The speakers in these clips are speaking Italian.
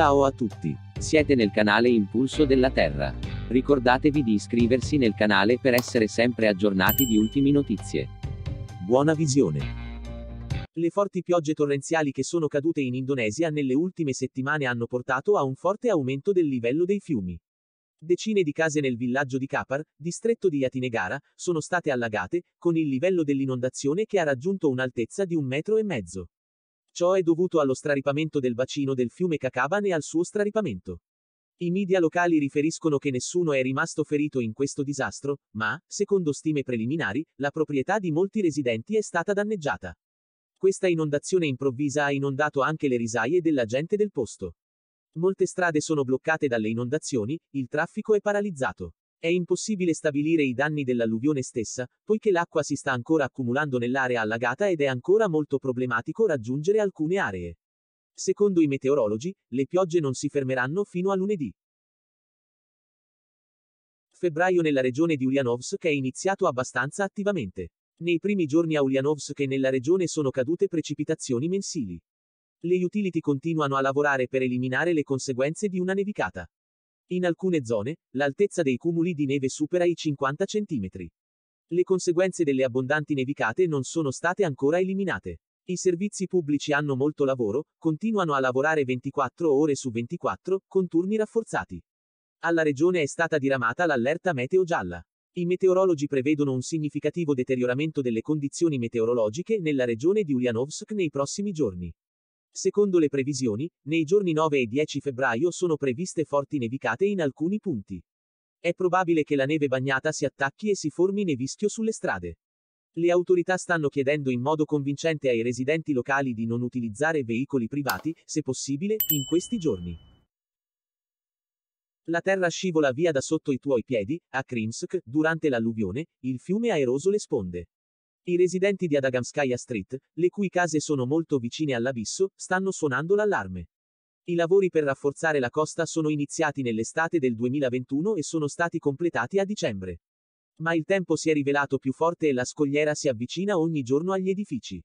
Ciao a tutti. Siete nel canale Impulso della Terra. Ricordatevi di iscriversi nel canale per essere sempre aggiornati di ultime notizie. Buona visione. Le forti piogge torrenziali che sono cadute in Indonesia nelle ultime settimane hanno portato a un forte aumento del livello dei fiumi. Decine di case nel villaggio di Kapar, distretto di Yatinegara, sono state allagate, con il livello dell'inondazione che ha raggiunto un'altezza di un metro e mezzo. Ciò è dovuto allo straripamento del bacino del fiume Kakaban e al suo straripamento. I media locali riferiscono che nessuno è rimasto ferito in questo disastro, ma, secondo stime preliminari, la proprietà di molti residenti è stata danneggiata. Questa inondazione improvvisa ha inondato anche le risaie della gente del posto. Molte strade sono bloccate dalle inondazioni, il traffico è paralizzato. È impossibile stabilire i danni dell'alluvione stessa, poiché l'acqua si sta ancora accumulando nell'area allagata ed è ancora molto problematico raggiungere alcune aree. Secondo i meteorologi, le piogge non si fermeranno fino a lunedì. Febbraio nella regione di Ulyanovsk è iniziato abbastanza attivamente. Nei primi giorni a Ulyanovsk e nella regione sono cadute precipitazioni mensili. Le utility continuano a lavorare per eliminare le conseguenze di una nevicata. In alcune zone, l'altezza dei cumuli di neve supera i 50 cm. Le conseguenze delle abbondanti nevicate non sono state ancora eliminate. I servizi pubblici hanno molto lavoro, continuano a lavorare 24 ore su 24, con turni rafforzati. Alla regione è stata diramata l'allerta meteo gialla. I meteorologi prevedono un significativo deterioramento delle condizioni meteorologiche nella regione di Ulianovsk nei prossimi giorni. Secondo le previsioni, nei giorni 9 e 10 febbraio sono previste forti nevicate in alcuni punti. È probabile che la neve bagnata si attacchi e si formi nevischio sulle strade. Le autorità stanno chiedendo in modo convincente ai residenti locali di non utilizzare veicoli privati, se possibile, in questi giorni. La terra scivola via da sotto i tuoi piedi, a Krimsk, durante l'alluvione, il fiume ha eroso le sponde. I residenti di Adagamskaya Street, le cui case sono molto vicine all'abisso, stanno suonando l'allarme. I lavori per rafforzare la costa sono iniziati nell'estate del 2021 e sono stati completati a dicembre. Ma il tempo si è rivelato più forte e la scogliera si avvicina ogni giorno agli edifici.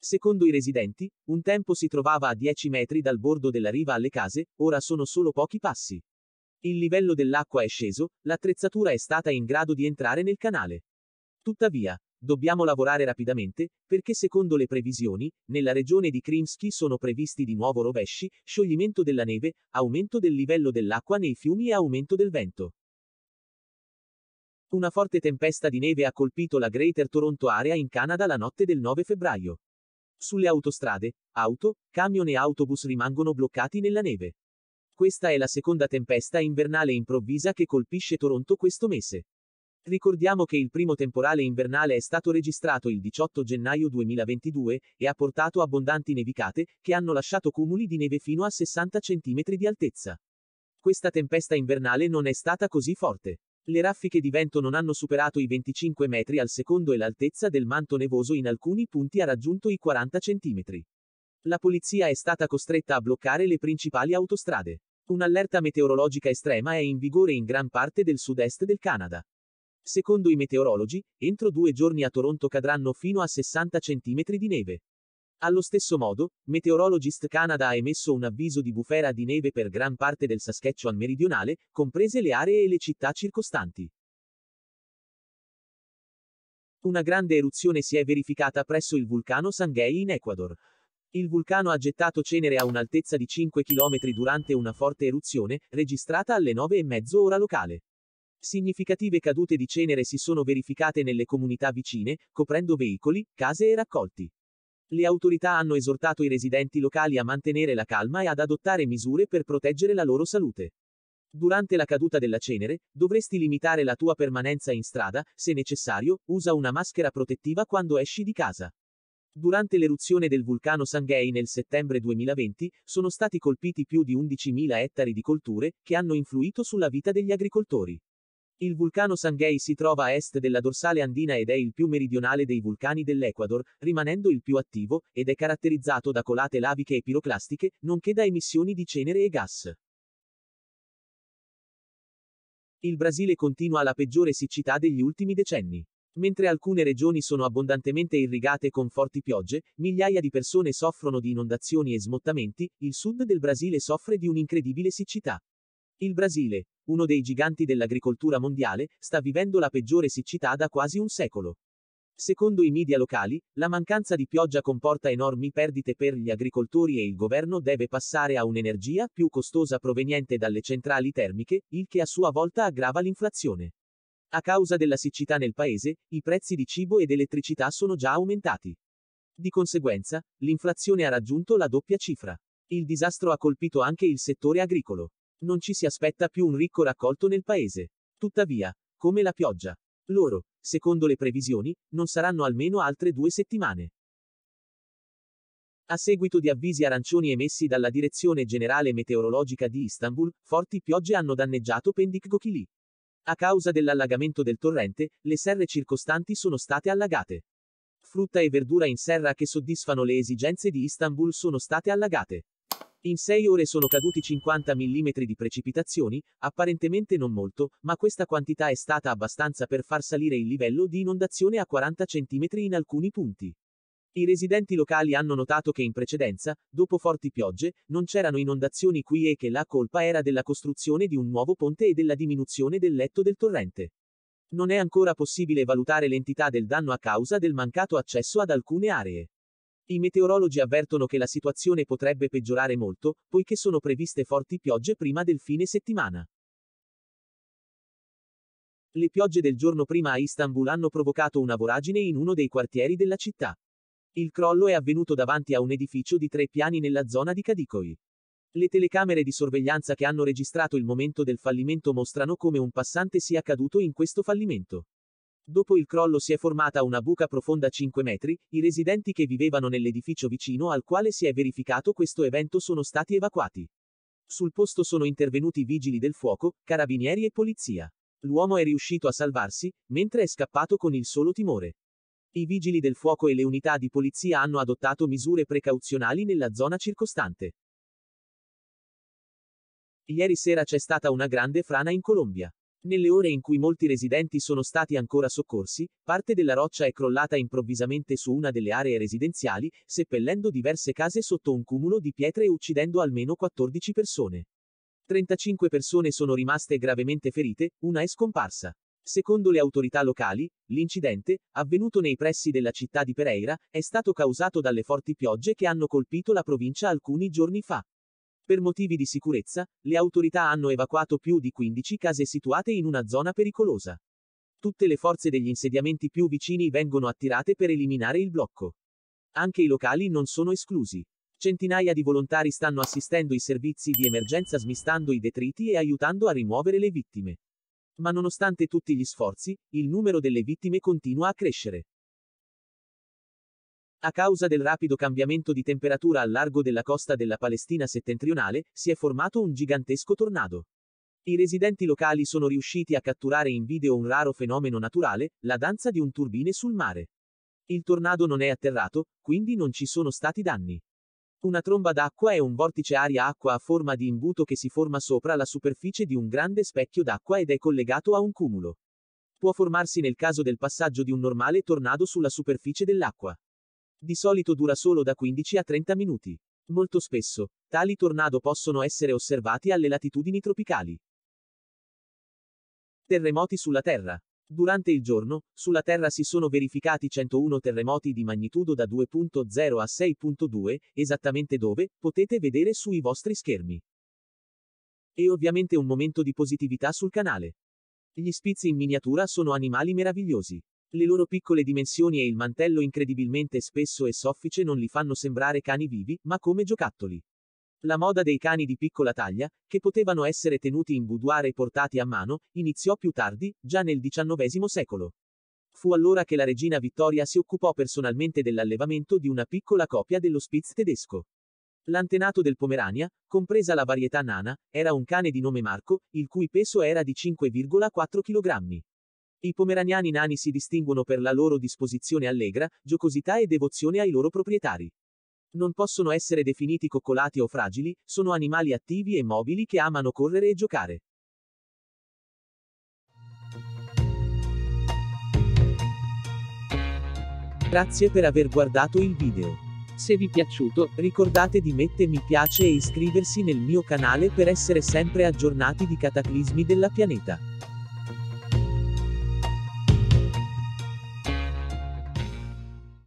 Secondo i residenti, un tempo si trovava a 10 metri dal bordo della riva alle case, ora sono solo pochi passi. Il livello dell'acqua è sceso, l'attrezzatura è stata in grado di entrare nel canale. Tuttavia, Dobbiamo lavorare rapidamente, perché secondo le previsioni, nella regione di Krimsky sono previsti di nuovo rovesci, scioglimento della neve, aumento del livello dell'acqua nei fiumi e aumento del vento. Una forte tempesta di neve ha colpito la Greater Toronto Area in Canada la notte del 9 febbraio. Sulle autostrade, auto, camion e autobus rimangono bloccati nella neve. Questa è la seconda tempesta invernale improvvisa che colpisce Toronto questo mese. Ricordiamo che il primo temporale invernale è stato registrato il 18 gennaio 2022 e ha portato abbondanti nevicate che hanno lasciato cumuli di neve fino a 60 cm di altezza. Questa tempesta invernale non è stata così forte. Le raffiche di vento non hanno superato i 25 metri al secondo e l'altezza del manto nevoso in alcuni punti ha raggiunto i 40 cm. La polizia è stata costretta a bloccare le principali autostrade. Un'allerta meteorologica estrema è in vigore in gran parte del sud-est del Canada. Secondo i meteorologi, entro due giorni a Toronto cadranno fino a 60 cm di neve. Allo stesso modo, Meteorologist Canada ha emesso un avviso di bufera di neve per gran parte del Saskatchewan meridionale, comprese le aree e le città circostanti. Una grande eruzione si è verificata presso il vulcano Sangay in Ecuador. Il vulcano ha gettato cenere a un'altezza di 5 km durante una forte eruzione, registrata alle 9.30 ora locale. Significative cadute di cenere si sono verificate nelle comunità vicine, coprendo veicoli, case e raccolti. Le autorità hanno esortato i residenti locali a mantenere la calma e ad adottare misure per proteggere la loro salute. Durante la caduta della cenere, dovresti limitare la tua permanenza in strada, se necessario, usa una maschera protettiva quando esci di casa. Durante l'eruzione del vulcano Sangay nel settembre 2020, sono stati colpiti più di 11.000 ettari di colture, che hanno influito sulla vita degli agricoltori. Il vulcano Sangay si trova a est della dorsale andina ed è il più meridionale dei vulcani dell'Ecuador, rimanendo il più attivo, ed è caratterizzato da colate laviche e piroclastiche, nonché da emissioni di cenere e gas. Il Brasile continua la peggiore siccità degli ultimi decenni. Mentre alcune regioni sono abbondantemente irrigate con forti piogge, migliaia di persone soffrono di inondazioni e smottamenti, il sud del Brasile soffre di un'incredibile siccità. Il Brasile, uno dei giganti dell'agricoltura mondiale, sta vivendo la peggiore siccità da quasi un secolo. Secondo i media locali, la mancanza di pioggia comporta enormi perdite per gli agricoltori e il governo deve passare a un'energia più costosa proveniente dalle centrali termiche, il che a sua volta aggrava l'inflazione. A causa della siccità nel paese, i prezzi di cibo ed elettricità sono già aumentati. Di conseguenza, l'inflazione ha raggiunto la doppia cifra. Il disastro ha colpito anche il settore agricolo. Non ci si aspetta più un ricco raccolto nel paese. Tuttavia, come la pioggia. Loro, secondo le previsioni, non saranno almeno altre due settimane. A seguito di avvisi arancioni emessi dalla Direzione Generale Meteorologica di Istanbul, forti piogge hanno danneggiato Pendik Gokili. A causa dell'allagamento del torrente, le serre circostanti sono state allagate. Frutta e verdura in serra che soddisfano le esigenze di Istanbul sono state allagate. In sei ore sono caduti 50 mm di precipitazioni, apparentemente non molto, ma questa quantità è stata abbastanza per far salire il livello di inondazione a 40 cm in alcuni punti. I residenti locali hanno notato che in precedenza, dopo forti piogge, non c'erano inondazioni qui e che la colpa era della costruzione di un nuovo ponte e della diminuzione del letto del torrente. Non è ancora possibile valutare l'entità del danno a causa del mancato accesso ad alcune aree. I meteorologi avvertono che la situazione potrebbe peggiorare molto, poiché sono previste forti piogge prima del fine settimana. Le piogge del giorno prima a Istanbul hanno provocato una voragine in uno dei quartieri della città. Il crollo è avvenuto davanti a un edificio di tre piani nella zona di Kadikoi. Le telecamere di sorveglianza che hanno registrato il momento del fallimento mostrano come un passante sia caduto in questo fallimento. Dopo il crollo si è formata una buca profonda 5 metri, i residenti che vivevano nell'edificio vicino al quale si è verificato questo evento sono stati evacuati. Sul posto sono intervenuti vigili del fuoco, carabinieri e polizia. L'uomo è riuscito a salvarsi, mentre è scappato con il solo timore. I vigili del fuoco e le unità di polizia hanno adottato misure precauzionali nella zona circostante. Ieri sera c'è stata una grande frana in Colombia. Nelle ore in cui molti residenti sono stati ancora soccorsi, parte della roccia è crollata improvvisamente su una delle aree residenziali, seppellendo diverse case sotto un cumulo di pietre e uccidendo almeno 14 persone. 35 persone sono rimaste gravemente ferite, una è scomparsa. Secondo le autorità locali, l'incidente, avvenuto nei pressi della città di Pereira, è stato causato dalle forti piogge che hanno colpito la provincia alcuni giorni fa. Per motivi di sicurezza, le autorità hanno evacuato più di 15 case situate in una zona pericolosa. Tutte le forze degli insediamenti più vicini vengono attirate per eliminare il blocco. Anche i locali non sono esclusi. Centinaia di volontari stanno assistendo i servizi di emergenza smistando i detriti e aiutando a rimuovere le vittime. Ma nonostante tutti gli sforzi, il numero delle vittime continua a crescere. A causa del rapido cambiamento di temperatura al largo della costa della Palestina settentrionale, si è formato un gigantesco tornado. I residenti locali sono riusciti a catturare in video un raro fenomeno naturale, la danza di un turbine sul mare. Il tornado non è atterrato, quindi non ci sono stati danni. Una tromba d'acqua è un vortice aria-acqua a forma di imbuto che si forma sopra la superficie di un grande specchio d'acqua ed è collegato a un cumulo. Può formarsi nel caso del passaggio di un normale tornado sulla superficie dell'acqua. Di solito dura solo da 15 a 30 minuti. Molto spesso, tali tornado possono essere osservati alle latitudini tropicali. Terremoti sulla Terra. Durante il giorno, sulla Terra si sono verificati 101 terremoti di magnitudo da 2.0 a 6.2, esattamente dove, potete vedere sui vostri schermi. E ovviamente un momento di positività sul canale. Gli spizi in miniatura sono animali meravigliosi. Le loro piccole dimensioni e il mantello incredibilmente spesso e soffice non li fanno sembrare cani vivi, ma come giocattoli. La moda dei cani di piccola taglia, che potevano essere tenuti in boudoir e portati a mano, iniziò più tardi, già nel XIX secolo. Fu allora che la regina Vittoria si occupò personalmente dell'allevamento di una piccola copia dello Spitz tedesco. L'antenato del Pomerania, compresa la varietà nana, era un cane di nome Marco, il cui peso era di 5,4 kg. I pomeraniani nani si distinguono per la loro disposizione allegra, giocosità e devozione ai loro proprietari. Non possono essere definiti coccolati o fragili, sono animali attivi e mobili che amano correre e giocare. Grazie per aver guardato il video. Se vi è piaciuto, ricordate di mettere mi piace e iscriversi nel mio canale per essere sempre aggiornati di cataclismi della pianeta.